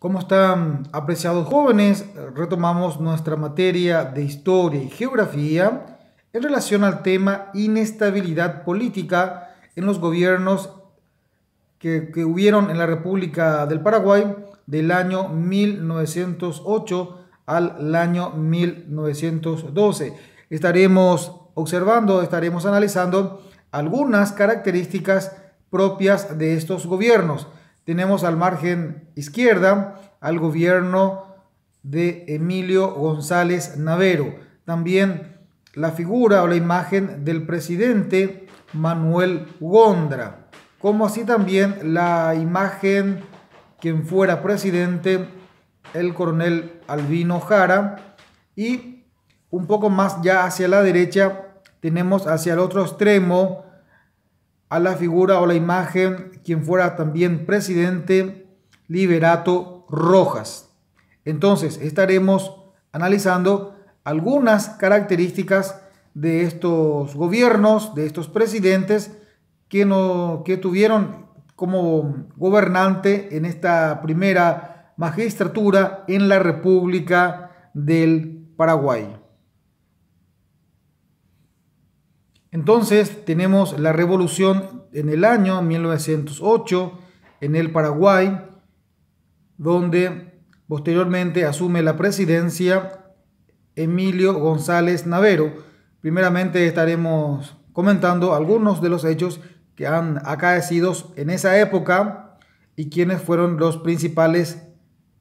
¿Cómo están, apreciados jóvenes? Retomamos nuestra materia de historia y geografía en relación al tema inestabilidad política en los gobiernos que, que hubieron en la República del Paraguay del año 1908 al año 1912. Estaremos observando, estaremos analizando algunas características propias de estos gobiernos tenemos al margen izquierda al gobierno de Emilio González Navero. También la figura o la imagen del presidente Manuel Gondra, como así también la imagen quien fuera presidente, el coronel Albino Jara, y un poco más ya hacia la derecha tenemos hacia el otro extremo a la figura o la imagen quien fuera también presidente Liberato Rojas. Entonces, estaremos analizando algunas características de estos gobiernos, de estos presidentes que, no, que tuvieron como gobernante en esta primera magistratura en la República del Paraguay. Entonces tenemos la revolución en el año 1908 en el Paraguay, donde posteriormente asume la presidencia Emilio González Navero. Primeramente estaremos comentando algunos de los hechos que han acaecido en esa época y quienes fueron los principales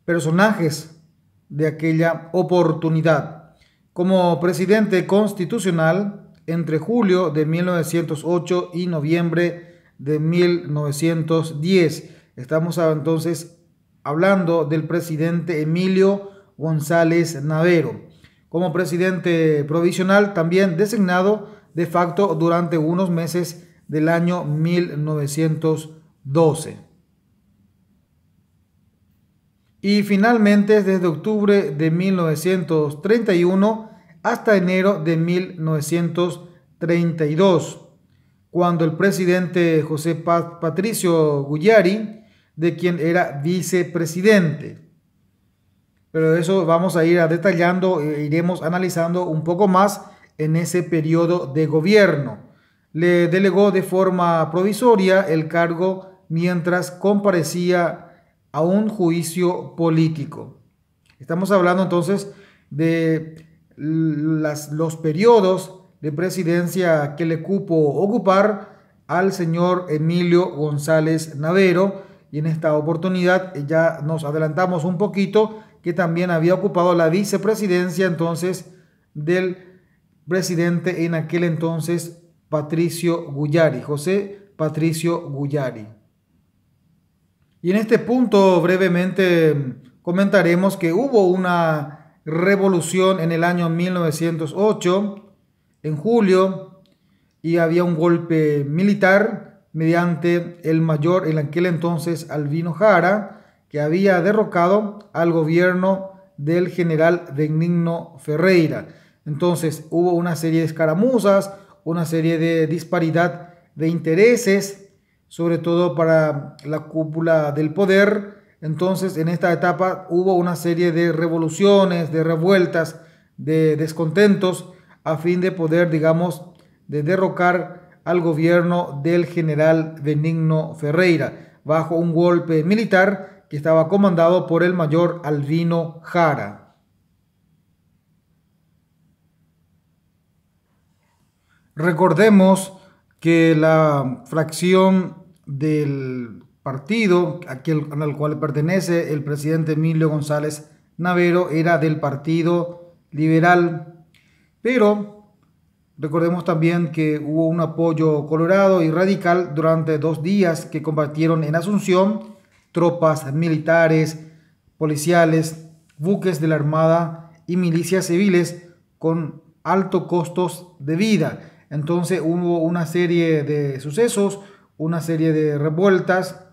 personajes de aquella oportunidad. Como presidente constitucional, entre julio de 1908 y noviembre de 1910. Estamos ah, entonces hablando del presidente Emilio González Navero, como presidente provisional también designado de facto durante unos meses del año 1912. Y finalmente, desde octubre de 1931, hasta enero de 1932, cuando el presidente José Patricio Gugliari, de quien era vicepresidente. Pero eso vamos a ir a detallando, e iremos analizando un poco más en ese periodo de gobierno. Le delegó de forma provisoria el cargo mientras comparecía a un juicio político. Estamos hablando entonces de las, los periodos de presidencia que le cupo ocupar al señor Emilio González Navero. Y en esta oportunidad eh, ya nos adelantamos un poquito que también había ocupado la vicepresidencia entonces del presidente en aquel entonces Patricio Gullari, José Patricio Guyari. Y en este punto brevemente mm, comentaremos que hubo una revolución en el año 1908, en julio, y había un golpe militar mediante el mayor en aquel entonces Albino Jara, que había derrocado al gobierno del general Benigno Ferreira. Entonces hubo una serie de escaramuzas, una serie de disparidad de intereses, sobre todo para la cúpula del poder, entonces, en esta etapa hubo una serie de revoluciones, de revueltas, de descontentos, a fin de poder, digamos, de derrocar al gobierno del general Benigno Ferreira, bajo un golpe militar que estaba comandado por el mayor Albino Jara. Recordemos que la fracción del partido al cual pertenece el presidente Emilio González Navero era del Partido Liberal, pero recordemos también que hubo un apoyo colorado y radical durante dos días que combatieron en Asunción tropas militares, policiales, buques de la Armada y milicias civiles con altos costos de vida. Entonces hubo una serie de sucesos, una serie de revueltas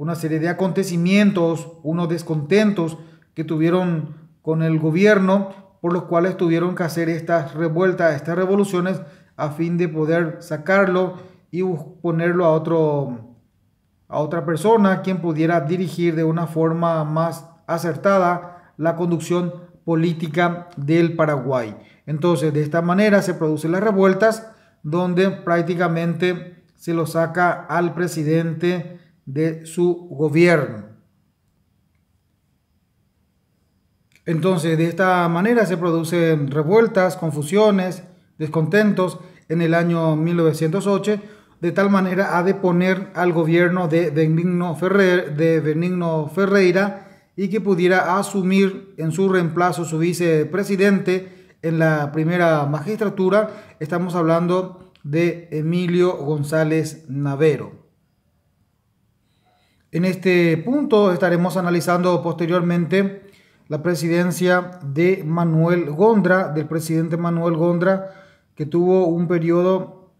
una serie de acontecimientos, unos descontentos que tuvieron con el gobierno, por los cuales tuvieron que hacer estas revueltas, estas revoluciones, a fin de poder sacarlo y ponerlo a, otro, a otra persona quien pudiera dirigir de una forma más acertada la conducción política del Paraguay. Entonces, de esta manera se producen las revueltas donde prácticamente se lo saca al presidente de su gobierno. Entonces, de esta manera se producen revueltas, confusiones, descontentos en el año 1908, de tal manera a deponer al gobierno de Benigno, Ferrer, de Benigno Ferreira y que pudiera asumir en su reemplazo su vicepresidente en la primera magistratura. Estamos hablando de Emilio González Navero. En este punto estaremos analizando posteriormente la presidencia de Manuel Gondra, del presidente Manuel Gondra, que tuvo un periodo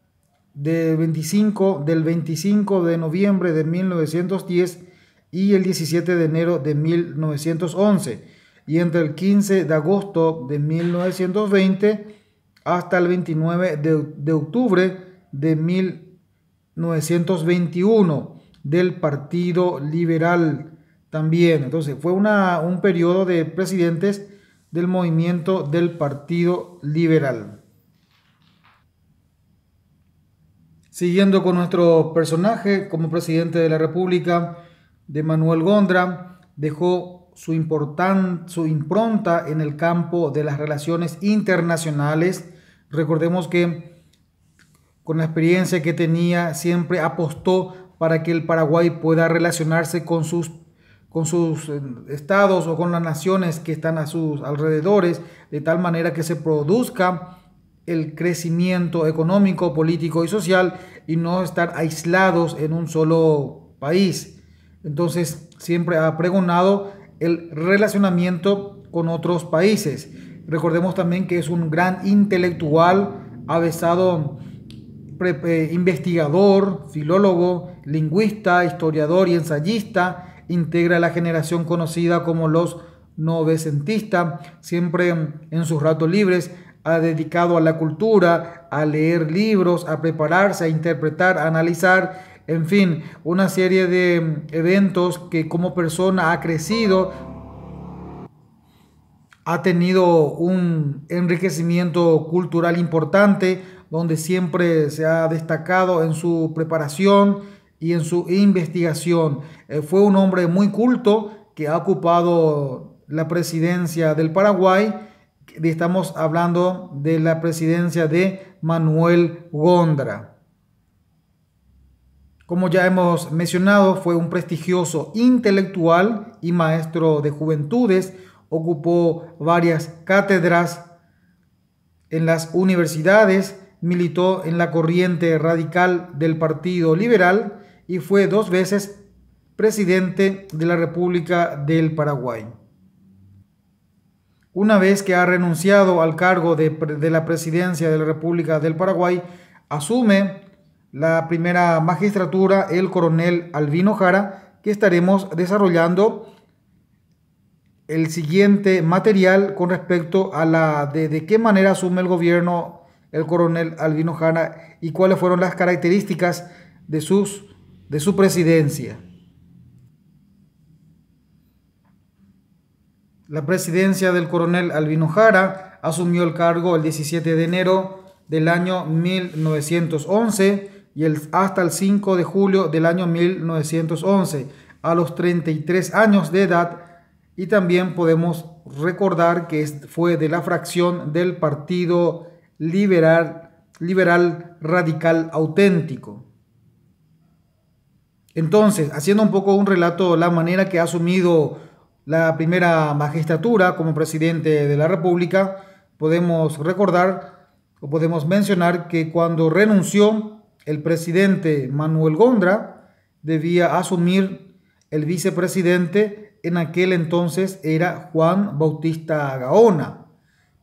de 25, del 25 de noviembre de 1910 y el 17 de enero de 1911, y entre el 15 de agosto de 1920 hasta el 29 de, de octubre de 1921 del Partido Liberal también. Entonces, fue un periodo de presidentes del movimiento del Partido Liberal. Siguiendo con nuestro personaje como presidente de la República, de Manuel Gondra, dejó su, su impronta en el campo de las relaciones internacionales. Recordemos que con la experiencia que tenía, siempre apostó para que el Paraguay pueda relacionarse con sus, con sus eh, estados o con las naciones que están a sus alrededores, de tal manera que se produzca el crecimiento económico, político y social y no estar aislados en un solo país. Entonces, siempre ha pregonado el relacionamiento con otros países. Recordemos también que es un gran intelectual, avesado eh, investigador, filólogo, lingüista, historiador y ensayista, integra la generación conocida como los novecentistas, siempre en sus ratos libres ha dedicado a la cultura, a leer libros, a prepararse, a interpretar, a analizar, en fin, una serie de eventos que como persona ha crecido, ha tenido un enriquecimiento cultural importante, donde siempre se ha destacado en su preparación, y en su investigación. Eh, fue un hombre muy culto que ha ocupado la presidencia del Paraguay. Estamos hablando de la presidencia de Manuel Gondra. Como ya hemos mencionado, fue un prestigioso intelectual y maestro de juventudes. Ocupó varias cátedras en las universidades, militó en la corriente radical del Partido Liberal y fue dos veces presidente de la República del Paraguay. Una vez que ha renunciado al cargo de, la presidencia de la República del Paraguay, asume la primera magistratura el coronel Albino Jara, que estaremos desarrollando el siguiente material con respecto a la de, de, qué manera asume el gobierno el coronel Albino Jara y cuáles fueron las características de sus de su presidencia. La presidencia del coronel Albino Jara asumió el cargo el 17 de enero del año 1911 y hasta el 5 de julio del año 1911, a los 33 años de edad, y también podemos recordar que fue de la fracción del Partido Liberal Radical Auténtico. Entonces, haciendo un poco un relato, la manera que ha asumido la primera magistratura como presidente de la República, podemos recordar o podemos mencionar que cuando renunció el presidente Manuel Gondra, debía asumir el vicepresidente, en aquel entonces era Juan Bautista Gaona,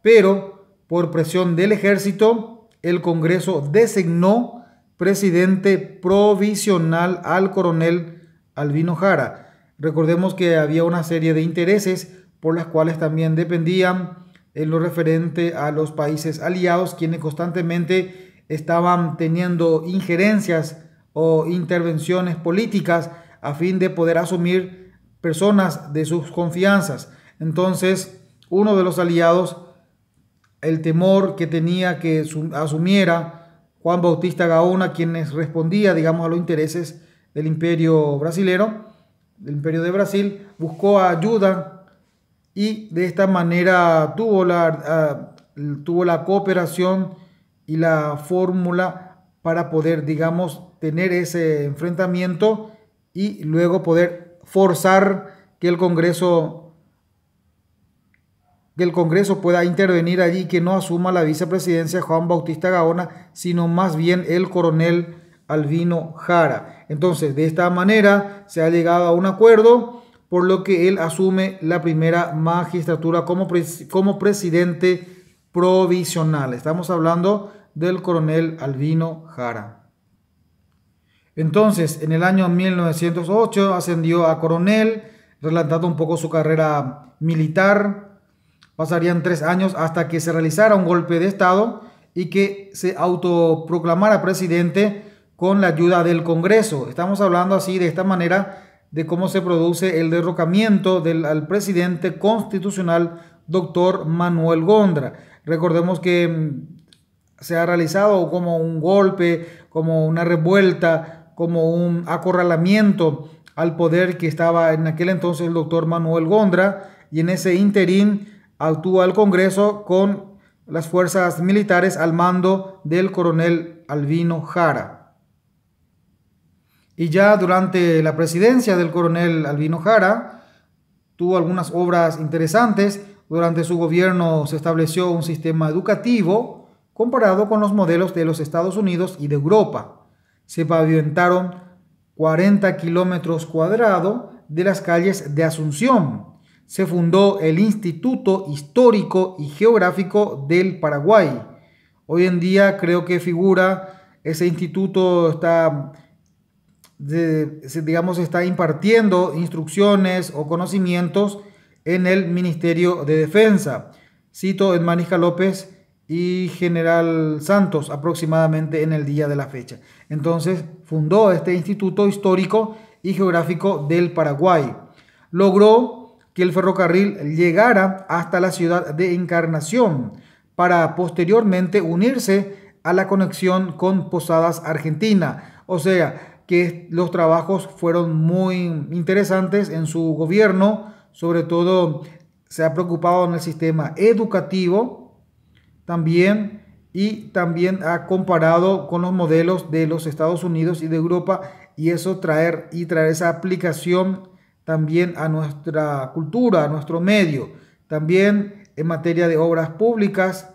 pero por presión del ejército, el Congreso designó presidente provisional al coronel Albino Jara. Recordemos que había una serie de intereses por las cuales también dependían en lo referente a los países aliados, quienes constantemente estaban teniendo injerencias o intervenciones políticas a fin de poder asumir personas de sus confianzas. Entonces, uno de los aliados, el temor que tenía que asumiera Juan Bautista Gaona, quienes respondía, digamos, a los intereses del imperio brasilero, del imperio de Brasil, buscó ayuda y de esta manera tuvo la, tuvo la cooperación y la fórmula para poder, digamos, tener ese enfrentamiento y luego poder forzar que el Congreso que el Congreso pueda intervenir allí que no asuma la vicepresidencia Juan Bautista Gaona, sino más bien el coronel Albino Jara. Entonces, de esta manera se ha llegado a un acuerdo, por lo que él asume la primera magistratura como, como presidente provisional. Estamos hablando del coronel Albino Jara. Entonces, en el año 1908 ascendió a coronel, relatando un poco su carrera militar Pasarían tres años hasta que se realizara un golpe de Estado y que se autoproclamara presidente con la ayuda del Congreso. Estamos hablando así, de esta manera, de cómo se produce el derrocamiento del presidente constitucional, doctor Manuel Gondra. Recordemos que mm, se ha realizado como un golpe, como una revuelta, como un acorralamiento al poder que estaba en aquel entonces el doctor Manuel Gondra y en ese interín actúa el Congreso con las fuerzas militares al mando del coronel Albino Jara. Y ya durante la presidencia del coronel Albino Jara, tuvo algunas obras interesantes. Durante su gobierno se estableció un sistema educativo comparado con los modelos de los Estados Unidos y de Europa. Se pavimentaron 40 kilómetros cuadrados de las calles de Asunción, se fundó el Instituto Histórico y Geográfico del Paraguay. Hoy en día creo que figura ese instituto está digamos está impartiendo instrucciones o conocimientos en el Ministerio de Defensa. Cito en López y General Santos aproximadamente en el día de la fecha. Entonces fundó este Instituto Histórico y Geográfico del Paraguay. Logró que el ferrocarril llegara hasta la ciudad de Encarnación para posteriormente unirse a la conexión con Posadas Argentina. O sea, que los trabajos fueron muy interesantes en su gobierno, sobre todo se ha preocupado en el sistema educativo también y también ha comparado con los modelos de los Estados Unidos y de Europa y eso traer y traer esa aplicación también a nuestra cultura, a nuestro medio, también en materia de obras públicas,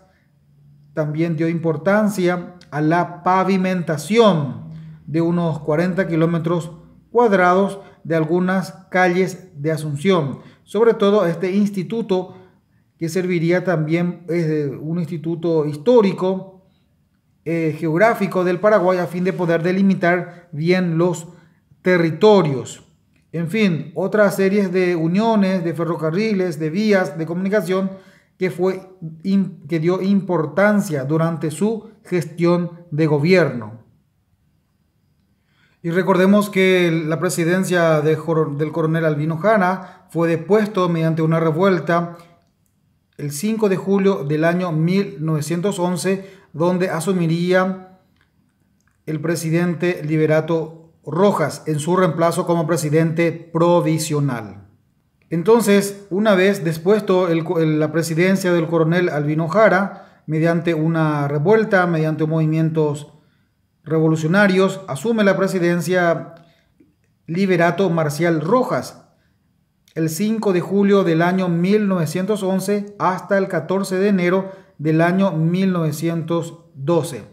también dio importancia a la pavimentación de unos 40 kilómetros cuadrados de algunas calles de Asunción. Sobre todo este instituto que serviría también, es un instituto histórico, eh, geográfico del Paraguay a fin de poder delimitar bien los territorios en fin, otras series de uniones, de ferrocarriles, de vías de comunicación que, fue, que dio importancia durante su gestión de gobierno. Y recordemos que la presidencia del coronel Albino Jana fue depuesto mediante una revuelta el 5 de julio del año 1911, donde asumiría el presidente Liberato Rojas en su reemplazo como presidente provisional. Entonces, una vez despuesto la presidencia del coronel Albino Jara, mediante una revuelta, mediante movimientos revolucionarios, asume la presidencia Liberato Marcial Rojas el 5 de julio del año 1911 hasta el 14 de enero del año 1912.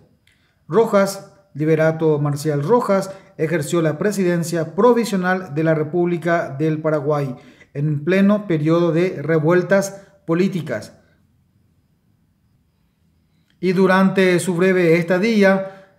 Rojas, Liberato Marcial Rojas, ejerció la presidencia provisional de la República del Paraguay en pleno periodo de revueltas políticas. Y durante su breve estadía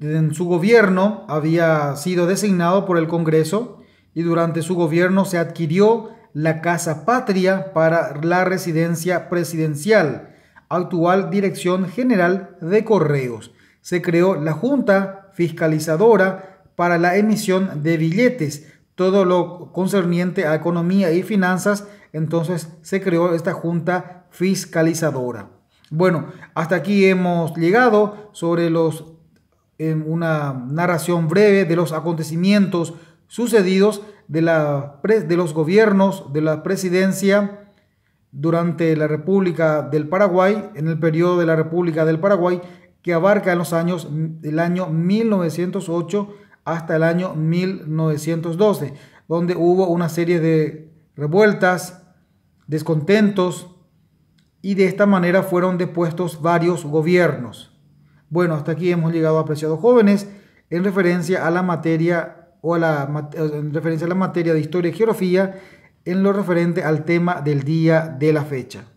en su gobierno había sido designado por el Congreso y durante su gobierno se adquirió la Casa Patria para la residencia presidencial, actual Dirección General de Correos. Se creó la Junta Fiscalizadora para la emisión de billetes, todo lo concerniente a economía y finanzas, entonces se creó esta junta fiscalizadora. Bueno, hasta aquí hemos llegado sobre los en una narración breve de los acontecimientos sucedidos de, la, de los gobiernos de la presidencia durante la República del Paraguay, en el periodo de la República del Paraguay, que abarca en los años, del año 1908 hasta el año 1912, donde hubo una serie de revueltas, descontentos, y de esta manera fueron depuestos varios gobiernos. Bueno, hasta aquí hemos llegado, apreciados jóvenes, en referencia a la materia o en referencia a la materia de historia y geografía en lo referente al tema del día de la fecha.